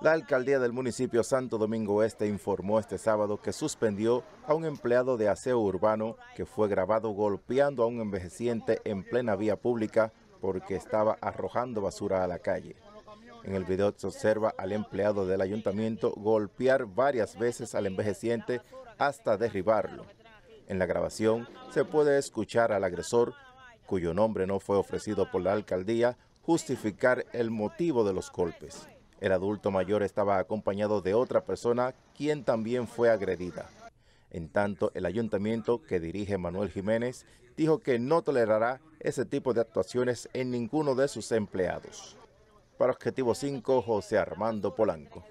La alcaldía del municipio Santo Domingo Este informó este sábado que suspendió a un empleado de aseo urbano que fue grabado golpeando a un envejeciente en plena vía pública porque estaba arrojando basura a la calle. En el video se observa al empleado del ayuntamiento golpear varias veces al envejeciente hasta derribarlo. En la grabación se puede escuchar al agresor, cuyo nombre no fue ofrecido por la alcaldía, justificar el motivo de los golpes. El adulto mayor estaba acompañado de otra persona, quien también fue agredida. En tanto, el ayuntamiento que dirige Manuel Jiménez dijo que no tolerará ese tipo de actuaciones en ninguno de sus empleados. Para Objetivo 5, José Armando Polanco.